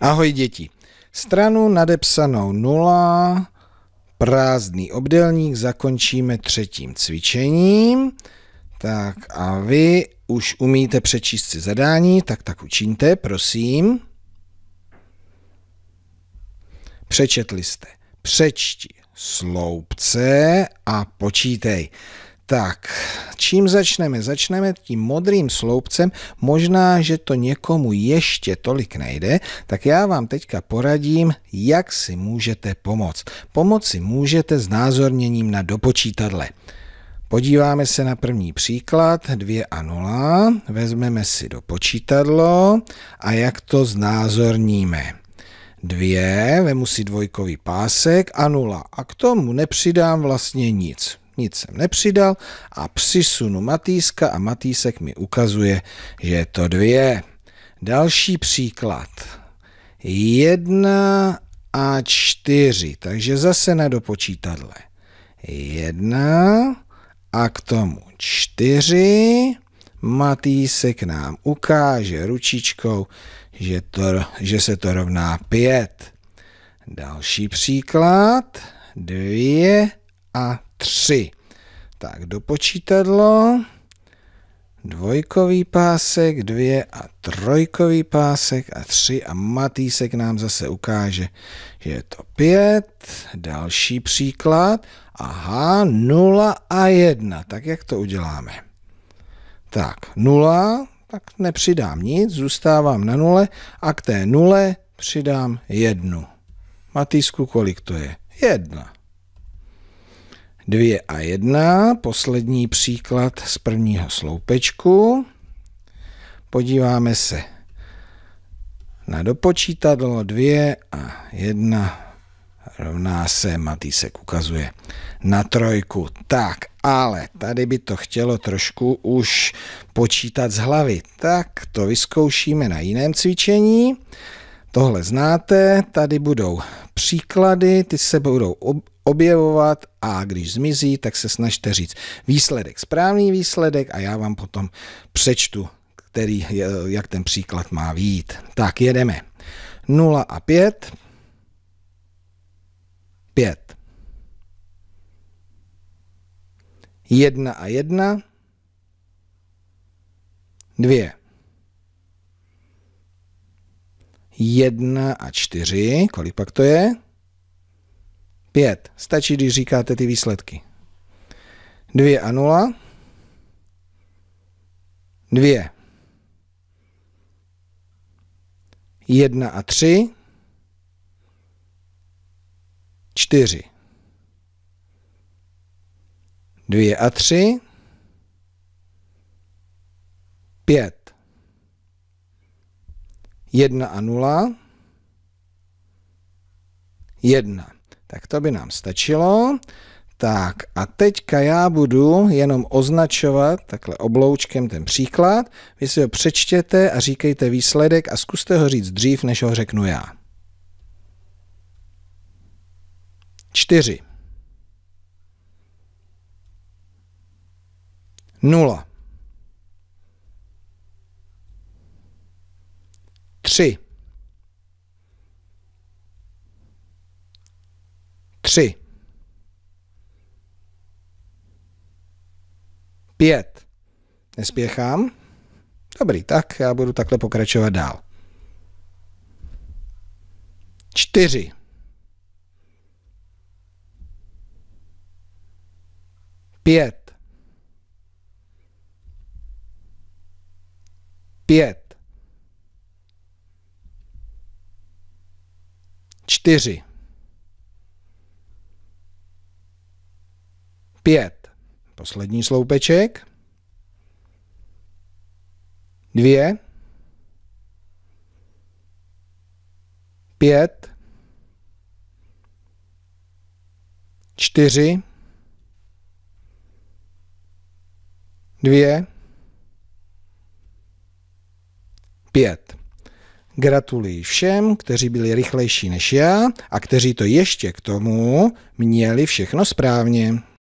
Ahoj děti. Stranu nadepsanou 0, prázdný obdelník zakončíme třetím cvičením. Tak a vy už umíte přečíst si zadání, tak tak učiňte, prosím. Přečetli jste. Přečti sloupce a počítej. Tak, čím začneme? Začneme tím modrým sloupcem, možná, že to někomu ještě tolik nejde, tak já vám teďka poradím, jak si můžete pomoct. Pomoci můžete s názorněním na dopočítadle. Podíváme se na první příklad 2 a 0, vezmeme si dopočítadlo a jak to znázorníme. 2, vemu si dvojkový pásek a 0 a k tomu nepřidám vlastně nic nic jsem nepřidal a přisunu Matýska a Matýsek mi ukazuje, že je to dvě. Další příklad. jedna a čtyři, takže zase na dopočítadle. Jedna a k tomu čtyři Matýsek nám ukáže ručičkou, že, to, že se to rovná pět. Další příklad. dvě a 3. Tak, dopočítadlo, dvojkový pásek, dvě a trojkový pásek a tři a Matýsek nám zase ukáže, že je to pět. Další příklad. Aha, nula a jedna. Tak jak to uděláme? Tak, nula, tak nepřidám nic, zůstávám na nule a k té nule přidám jednu. Matýsku, kolik to je? Jedna. 2 a 1, poslední příklad z prvního sloupečku. Podíváme se na dopočítadlo 2 a 1 rovná se, Matýsek ukazuje, na trojku. Tak, ale tady by to chtělo trošku už počítat z hlavy. Tak to vyzkoušíme na jiném cvičení. Tohle znáte, tady budou příklady, ty se budou objevovat a když zmizí, tak se snažte říct výsledek, správný výsledek a já vám potom přečtu, který, jak ten příklad má výjít. Tak jedeme. 0 a 5. 5. 1 a 1. 2. 1 a 4. Kolik pak to je? Pět. Stačí, když říkáte ty výsledky. 2 a nula. 2. Jedna a tři. Čtyři. 2 a tři. Pět. Jedna a nula. Jedna. Tak to by nám stačilo. Tak a teďka já budu jenom označovat takhle obloučkem ten příklad. Vy si ho přečtěte a říkejte výsledek a zkuste ho říct dřív, než ho řeknu já. 4. 0. tři, pět. Nespěchám? Dobrý, tak já budu takhle pokračovat dál. čtyři, Pět. Pět. čtyři. 5. Poslední sloupeček. 2. 5. 4. 2. 5. Gratuluji všem, kteří byli rychlejší než já a kteří to ještě k tomu měli všechno správně.